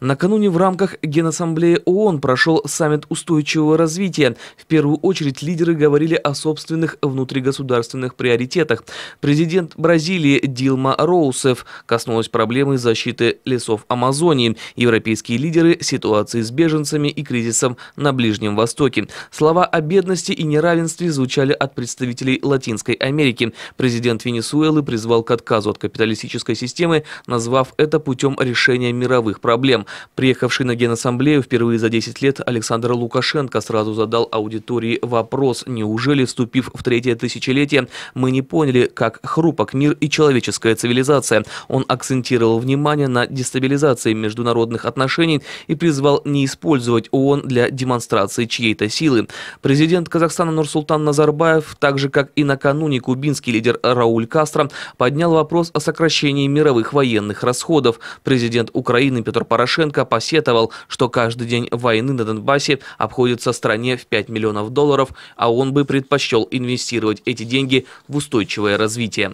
Накануне в рамках Генассамблеи ООН прошел саммит устойчивого развития. В первую очередь лидеры говорили о собственных внутригосударственных приоритетах. Президент Бразилии Дилма Роусеф коснулась проблемы защиты лесов Амазонии. Европейские лидеры – ситуации с беженцами и кризисом на Ближнем Востоке. Слова о бедности и неравенстве звучали от представителей Латинской Америки. Президент Венесуэлы призвал к отказу от капиталистической системы, назвав это путем решения мировых проблем. Приехавший на Генассамблею впервые за 10 лет Александр Лукашенко сразу задал аудитории вопрос, неужели, вступив в третье тысячелетие, мы не поняли, как хрупок мир и человеческая цивилизация. Он акцентировал внимание на дестабилизации международных отношений и призвал не использовать ООН для демонстрации чьей-то силы. Президент Казахстана Нурсултан Назарбаев, так же как и накануне кубинский лидер Рауль Кастро, поднял вопрос о сокращении мировых военных расходов. Президент Украины Петр Порошенко Порошенко посетовал, что каждый день войны на Донбассе обходится стране в 5 миллионов долларов, а он бы предпочел инвестировать эти деньги в устойчивое развитие.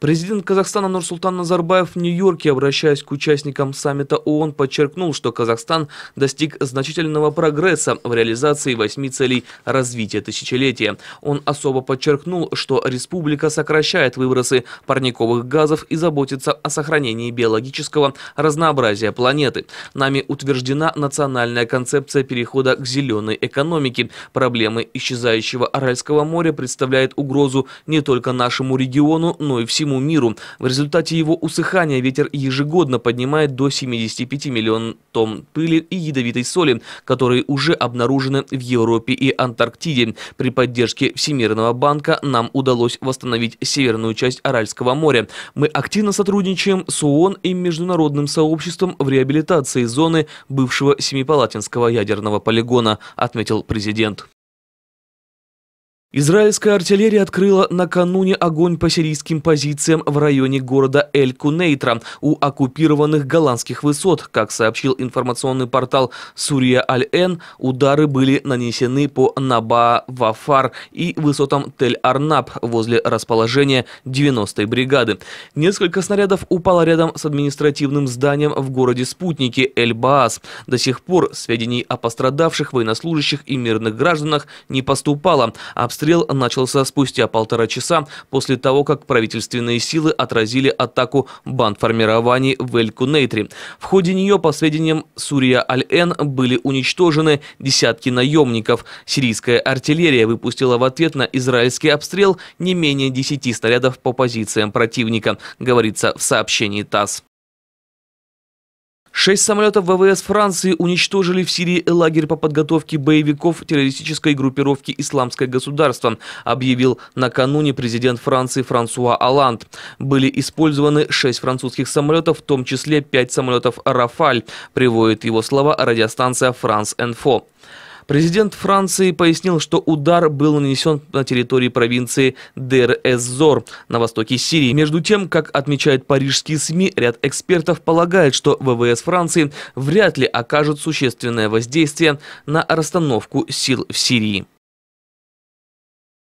Президент Казахстана Нурсултан Назарбаев в Нью-Йорке, обращаясь к участникам саммита ООН, подчеркнул, что Казахстан достиг значительного прогресса в реализации восьми целей развития тысячелетия. Он особо подчеркнул, что республика сокращает выбросы парниковых газов и заботится о сохранении биологического разнообразия планеты. Нами утверждена национальная концепция перехода к зеленой экономике. Проблемы исчезающего Аральского моря представляют угрозу не только нашему региону, но и всему всему миру. В результате его усыхания ветер ежегодно поднимает до 75 миллион тонн пыли и ядовитой соли, которые уже обнаружены в Европе и Антарктиде. При поддержке Всемирного банка нам удалось восстановить северную часть Аральского моря. Мы активно сотрудничаем с ООН и международным сообществом в реабилитации зоны бывшего Семипалатинского ядерного полигона, отметил президент. Израильская артиллерия открыла накануне огонь по сирийским позициям в районе города Эль-Кунейтра у оккупированных голландских высот. Как сообщил информационный портал Сурия Аль-Эн, удары были нанесены по Наба, Вафар и высотам Тель-Арнаб возле расположения 90-й бригады. Несколько снарядов упало рядом с административным зданием в городе Спутники Эль-Баас. До сих пор сведений о пострадавших, военнослужащих и мирных гражданах не поступало. Обстоятельства Обстрел начался спустя полтора часа после того, как правительственные силы отразили атаку бандформирований в Эль-Кунейтре. В ходе нее, по сведениям Сурия Аль-Эн, были уничтожены десятки наемников. Сирийская артиллерия выпустила в ответ на израильский обстрел не менее 10 снарядов по позициям противника, говорится в сообщении ТАСС. Шесть самолетов ВВС Франции уничтожили в Сирии лагерь по подготовке боевиков террористической группировки «Исламское государство», объявил накануне президент Франции Франсуа Оланд. Были использованы шесть французских самолетов, в том числе пять самолетов «Рафаль», приводит его слова радиостанция «Франс-Энфо». Президент Франции пояснил, что удар был нанесен на территории провинции Дер-эс-Зор на востоке Сирии. Между тем, как отмечают парижские СМИ, ряд экспертов полагает, что ВВС Франции вряд ли окажет существенное воздействие на расстановку сил в Сирии.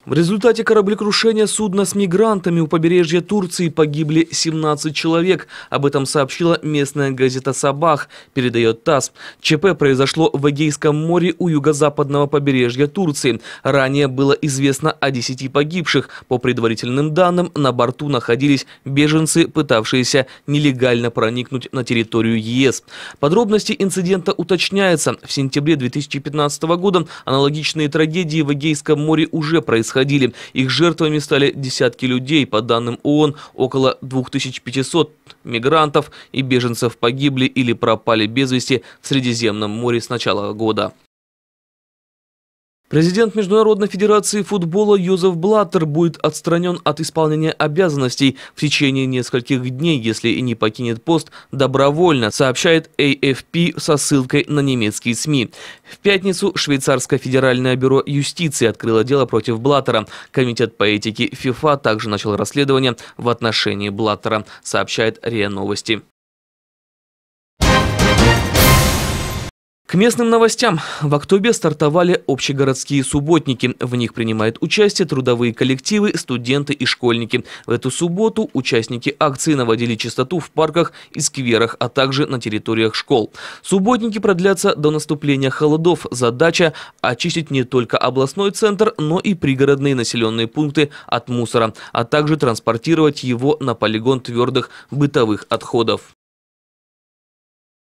В результате кораблекрушения судна с мигрантами у побережья Турции погибли 17 человек. Об этом сообщила местная газета «Сабах», передает ТАСС. ЧП произошло в Эгейском море у юго-западного побережья Турции. Ранее было известно о 10 погибших. По предварительным данным, на борту находились беженцы, пытавшиеся нелегально проникнуть на территорию ЕС. Подробности инцидента уточняются. В сентябре 2015 года аналогичные трагедии в Эгейском море уже происходили происходили. Их жертвами стали десятки людей. По данным ООН, около 2500 мигрантов и беженцев погибли или пропали без вести в Средиземном море с начала года. Президент Международной Федерации Футбола Йозеф Блаттер будет отстранен от исполнения обязанностей в течение нескольких дней, если и не покинет пост добровольно, сообщает AFP со ссылкой на немецкие СМИ. В пятницу Швейцарское федеральное бюро юстиции открыло дело против Блаттера. Комитет по этике ФИФА также начал расследование в отношении Блаттера, сообщает РИА Новости. К местным новостям. В октябре стартовали общегородские субботники. В них принимают участие трудовые коллективы, студенты и школьники. В эту субботу участники акции наводили чистоту в парках и скверах, а также на территориях школ. Субботники продлятся до наступления холодов. Задача – очистить не только областной центр, но и пригородные населенные пункты от мусора, а также транспортировать его на полигон твердых бытовых отходов.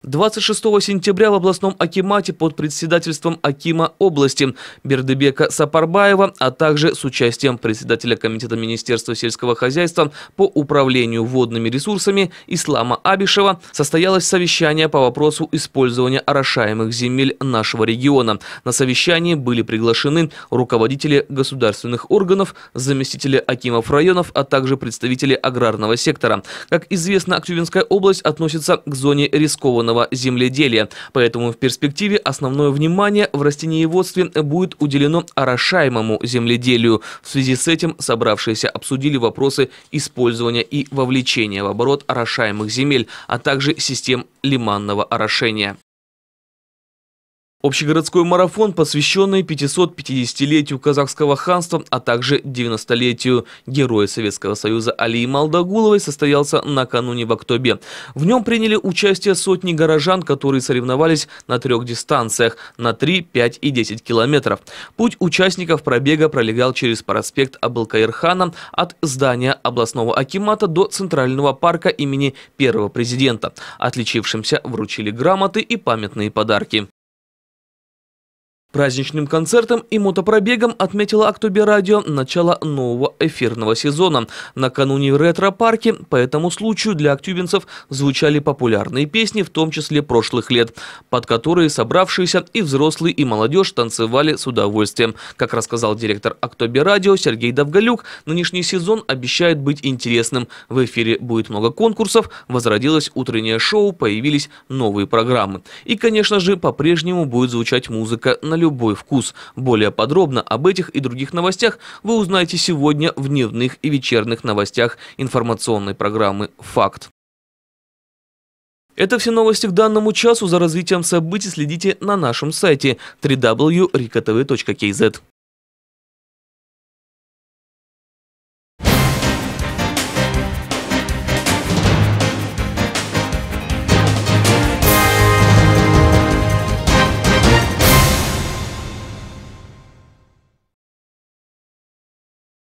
26 сентября в областном Акимате под председательством Акима области Бердыбека Сапарбаева, а также с участием председателя Комитета Министерства сельского хозяйства по управлению водными ресурсами Ислама Абишева состоялось совещание по вопросу использования орошаемых земель нашего региона. На совещании были приглашены руководители государственных органов, заместители Акимов районов, а также представители аграрного сектора. Как известно, Актюбинская область относится к зоне рискованного современного земледелия. Поэтому в перспективе основное внимание в растениеводстве будет уделено орошаемому земледелию. В связи с этим собравшиеся обсудили вопросы использования и вовлечения в оборот орошаемых земель, а также систем лиманного орошения. Общегородской марафон, посвященный 550-летию казахского ханства, а также 90-летию героя Советского Союза Алии Малдагуловой, состоялся накануне в октябре. В нем приняли участие сотни горожан, которые соревновались на трех дистанциях – на 3, 5 и 10 километров. Путь участников пробега пролегал через проспект Абылкаирхана от здания областного акимата до Центрального парка имени первого президента. Отличившимся вручили грамоты и памятные подарки. Праздничным концертом и мотопробегом отметила Актобе Радио начало нового эфирного сезона. Накануне в ретро-парке по этому случаю для актюбинцев звучали популярные песни, в том числе прошлых лет, под которые собравшиеся и взрослые, и молодежь танцевали с удовольствием. Как рассказал директор Актобе Радио Сергей Давгалюк, нынешний сезон обещает быть интересным. В эфире будет много конкурсов, возродилось утреннее шоу, появились новые программы. И, конечно же, по-прежнему будет звучать музыка на любой вкус. Более подробно об этих и других новостях вы узнаете сегодня в дневных и вечерних новостях информационной программы «Факт». Это все новости к данному часу. За развитием событий следите на нашем сайте www.rikotv.kz.